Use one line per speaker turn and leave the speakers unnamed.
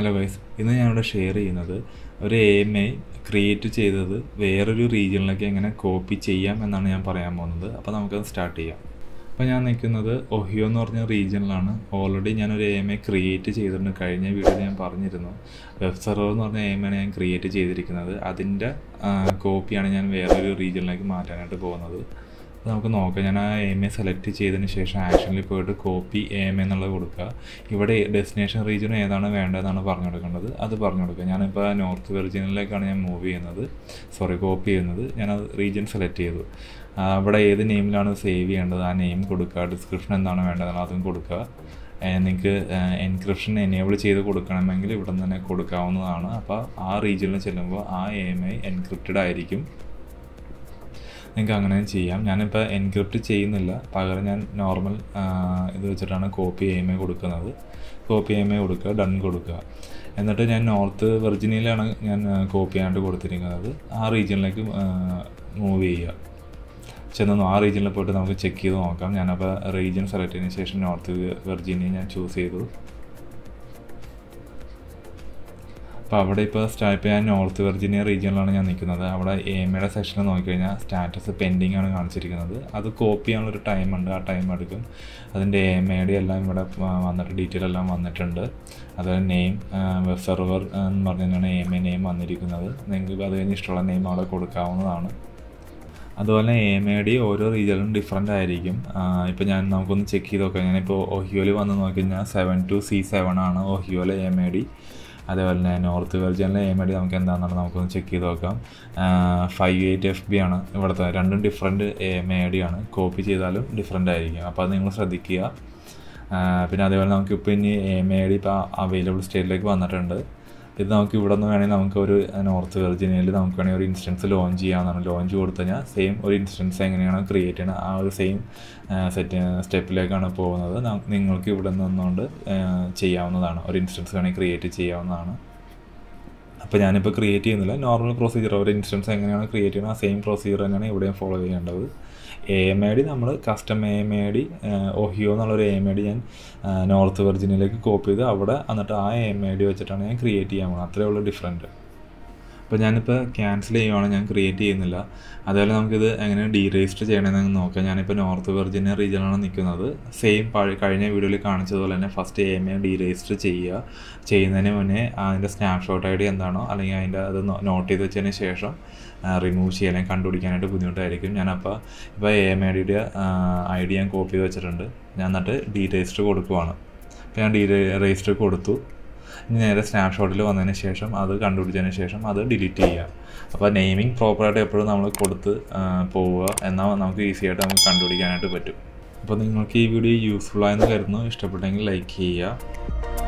hello guys ഇന്ന് ഞാനിവിടെ share ചെയ്യുന്നത് ഒരു എ എം ഐ ക്രിയേറ്റ് ചെയ്തത് വേറൊരു റീജിയണിലേക്ക് എങ്ങനെ കോപ്പി ചെയ്യാം എന്നാണ് ഞാൻ പറയാൻ പോകുന്നത് അപ്പോൾ നമുക്കത് സ്റ്റാർട്ട് ചെയ്യാം അപ്പോൾ ഞാൻ നിൽക്കുന്നത് ഒഹിയോ എന്ന് പറഞ്ഞ റീജിയനിലാണ് ഓൾറെഡി ഞാനൊരു എ എം ഐ ക്രിയേറ്റ് ചെയ്തിട്ടുണ്ട് കഴിഞ്ഞ വീഡിയോയിൽ ഞാൻ പറഞ്ഞിരുന്നു വെബ് സെർവർ എന്ന് പറഞ്ഞ എ എം ഐ ഞാൻ ക്രിയേറ്റ് ചെയ്തിരിക്കുന്നത് അതിൻ്റെ കോപ്പിയാണ് ഞാൻ വേറൊരു റീജിയനിലേക്ക് മാറ്റാനായിട്ട് പോകുന്നത് അപ്പോൾ നമുക്ക് നോക്കാം ഞാൻ ആ എം എ സെലക്ട് ചെയ്തതിന് ശേഷം ആക്ഷനിൽ പോയിട്ട് കോപ്പി എം എന്നുള്ളത് കൊടുക്കുക ഇവിടെ ഡെസ്റ്റിനേഷൻ റീജിയൻ ഏതാണ് വേണ്ടതെന്നാണ് പറഞ്ഞു കൊടുക്കേണ്ടത് അത് പറഞ്ഞു കൊടുക്കുക ഞാനിപ്പോൾ നോർത്ത് വെർജിനിലേക്കാണ് ഞാൻ മൂവ് ചെയ്യുന്നത് സോറി കോപ്പി ചെയ്യുന്നത് ഞാൻ അത് റീജിയൻ സെലക്ട് ചെയ്തു അവിടെ ഏത് നെയിമിലാണ് സേവ് ചെയ്യേണ്ടത് ആ നെയിം കൊടുക്കുക ഡിസ്ക്രിപ്ഷൻ എന്താണ് വേണ്ടതെന്ന് അതും കൊടുക്കുക നിങ്ങൾക്ക് എൻക്രിപ്ഷൻ എനേബിൾ ചെയ്ത് കൊടുക്കണമെങ്കിൽ ഇവിടെ നിന്ന് തന്നെ കൊടുക്കാവുന്നതാണ് അപ്പോൾ ആ റീജിയനിൽ ചെല്ലുമ്പോൾ ആ എ എം ഐ എൻക്രിപ്റ്റഡ് ആയിരിക്കും നിങ്ങൾക്ക് അങ്ങനെ ചെയ്യാം ഞാനിപ്പോൾ എൻക്രിപ്റ്റ് ചെയ്യുന്നില്ല പകരം ഞാൻ നോർമൽ ഇത് വെച്ചിട്ടാണ് കോപ്പി എ കൊടുക്കുന്നത് കോപ്പി എം കൊടുക്കുക ഡൺ കൊടുക്കുക എന്നിട്ട് ഞാൻ നോർത്ത് വെർജിനിയിലാണ് ഞാൻ കോപ്പി ചെയ്യാണ്ട് കൊടുത്തിരിക്കുന്നത് ആ റീജിയനിലേക്ക് മൂവ് ചെയ്യുക ചെന്നു ആ റീജിയനിൽ പോയിട്ട് നമുക്ക് ചെക്ക് ചെയ്ത് നോക്കാം ഞാനപ്പോൾ റീജിയൻ സെലക്ട് ചെയ്തതിന് ശേഷം നോർത്ത് വെർജീനിയ ഞാൻ ചൂസ് ചെയ്തു അപ്പോൾ അവിടെ ഇപ്പോൾ സ്റ്റാപ്പ് ഞാൻ നോർത്ത് വെർജീനിയ റീജിയനിലാണ് ഞാൻ നിൽക്കുന്നത് അവിടെ എമയുടെ സെക്ഷനിൽ നോക്കിക്കഴിഞ്ഞാൽ സ്റ്റാറ്റസ് പെൻഡിങ് ആണ് കാണിച്ചിരിക്കുന്നത് അത് കോപ്പി ചെയ്യാനുള്ളൊരു ഉണ്ട് ആ ടൈം എടുക്കും അതിൻ്റെ എമയുടെ എല്ലാം ഇവിടെ വന്നിട്ട് ഡീറ്റെയിൽ എല്ലാം വന്നിട്ടുണ്ട് അതുപോലെ നെയിം വെബ് സെർവർ എന്ന് പറഞ്ഞാണ് എം എ നെയിം വന്നിരിക്കുന്നത് നിങ്ങൾക്ക് അത് കഴിഞ്ഞ് ഇഷ്ടമുള്ള നെയിം അവിടെ കൊടുക്കാവുന്നതാണ് അതുപോലെ എം എ ഡി ഓരോ റീജിയനും ഡിഫറെൻ്റ് ആയിരിക്കും ഇപ്പോൾ ഞാൻ നമുക്കൊന്ന് ചെക്ക് ചെയ്ത് നോക്കാം ഞാനിപ്പോൾ ഓഹിയോയിൽ വന്ന് നോക്കി കഴിഞ്ഞാൽ സെവൻ ടു സി സെവൻ ആണ് എ എം എ ഡി അതേപോലെ തന്നെ നോർത്ത് വെൽജിയനിലെ എം ഐ ഡി നമുക്ക് എന്താണെന്നാണ് നമുക്കൊന്ന് ചെക്ക് ചെയ്ത് നോക്കാം ഫൈവ് എയ്റ്റ് എഫ് ബി ആണ് ഇവിടുത്തെ രണ്ടും ഡിഫറെൻറ്റ് എം ഐ ഡി ആണ് കോപ്പി ചെയ്താലും ഡിഫറെൻ്റ് ആയിരിക്കും അപ്പോൾ അത് നിങ്ങൾ ശ്രദ്ധിക്കുക പിന്നെ അതേപോലെ നമുക്കിപ്പോൾ ഇനി എം ഐ ഡി ഇപ്പോൾ അവൈലബിൾ സ്റ്റേറ്റിലേക്ക് വന്നിട്ടുണ്ട് ഇത് നമുക്ക് ഇവിടെ നിന്ന് വേണമെങ്കിൽ നമുക്ക് ഒരു നോർത്ത് വെർജീനിയയിൽ നമുക്ക് വേണമെങ്കിൽ ഒരു ഇൻസ്റ്റൻസ് ലോഞ്ച് ചെയ്യാമെന്നാണ് ലോഞ്ച് കൊടുത്തു കഴിഞ്ഞാൽ സെയിം ഒരു ഇൻസ്റ്റൻസ് എങ്ങനെയാണോ ക്രിയേറ്റ് ചെയ്യണം ആ ഒരു സെയിം സെറ്റ് സ്റ്റെപ്പിലേക്കാണ് പോകുന്നത് നിങ്ങൾക്ക് ഇവിടെ നിന്നുകൊണ്ട് ചെയ്യാവുന്നതാണ് ഒരു ഇൻസ്റ്റൻസ് വേണമെങ്കിൽ ക്രിയേറ്റ് ചെയ്യാവുന്നതാണ് അപ്പോൾ ഞാനിപ്പോൾ ക്രിയേറ്റ് ചെയ്യുന്നില്ല നോർമൽ പ്രൊസീജിയർ അവർ ഇൻസ്റ്റൻസ് എങ്ങനെയാണ് ക്രിയേറ്റ് ചെയ്യുന്നത് ആ സെയിം പ്രൊസീജിയർ തന്നെയാണ് ഇവിടെയും ഫോളോ ചെയ്യേണ്ടത് എ എം ഐ ഡി നമ്മൾ custom A M I D Ohio എന്നുള്ളൊരു എ എം ഐ ഡി ഞാൻ നോർത്ത് വെർജിനിയിലേക്ക് കോപ്പി ചെയ്ത് അവിടെ എന്നിട്ട് ആ എ എം ഐ ഡി വെച്ചിട്ടാണ് ഞാൻ ക്രിയേറ്റ് ചെയ്യാൻ പോകുന്നത് അത്രയേ ഉള്ളൂ ഡിഫറൻറ്റ് അപ്പോൾ ഞാനിപ്പോൾ ക്യാൻസൽ ചെയ്യുവാണ് ഞാൻ ക്രിയേറ്റ് ചെയ്യുന്നില്ല അതുപോലെ നമുക്കിത് എങ്ങനെ ഡീരജിസ്റ്റർ ചെയ്യണമെന്ന് നോക്കാം ഞാനിപ്പോൾ നോർത്ത് വെർജിനിയ റീജിയനാണ് നിൽക്കുന്നത് സെയിം കഴിഞ്ഞ വീഡിയോയിൽ കാണിച്ചതുപോലെ തന്നെ first A M A deregister ചെയ്യുക ചെയ്യുന്നതിന് മുന്നേ അതിൻ്റെ സ്നാപ്ഷോട്ട് ഐ ഡി എന്താണോ അല്ലെങ്കിൽ അതിൻ്റെ അത് നോട്ട് ചെയ്ത് വെച്ചതിന് ശേഷം റിമൂവ് ചെയ്യുക അല്ലെങ്കിൽ കണ്ടുപിടിക്കാനായിട്ട് ബുദ്ധിമുട്ടായിരിക്കും ഞാനപ്പോൾ ഇപ്പോൾ A M I I D ഞാൻ കോപ്പി ചെയ്ത് വെച്ചിട്ടുണ്ട് ഞാൻ എന്നിട്ട് ഡീരജിസ്റ്റർ കൊടുക്കുവാണ് അപ്പോൾ ഞാൻ ഡീ രജിസ്റ്റർ കൊടുത്തു നേരെ സ്നാപ്ഷോട്ടിൽ വന്നതിന് ശേഷം അത് കണ്ടുപിടിച്ചതിന് ശേഷം അത് ഡിലീറ്റ് ചെയ്യുക അപ്പോൾ നെയിമിങ് പ്രോപ്പറായിട്ട് എപ്പോഴും നമ്മൾ കൊടുത്ത് പോവുക എന്നാൽ നമുക്ക് ഈസി ആയിട്ട് നമുക്ക് കണ്ടുപിടിക്കാനായിട്ട് പറ്റും അപ്പോൾ നിങ്ങൾക്ക് ഈ വീഡിയോ യൂസ്ഫുൾ ആയെന്ന് കരുതുന്നു ഇഷ്ടപ്പെട്ടെങ്കിൽ ലൈക്ക് ചെയ്യുക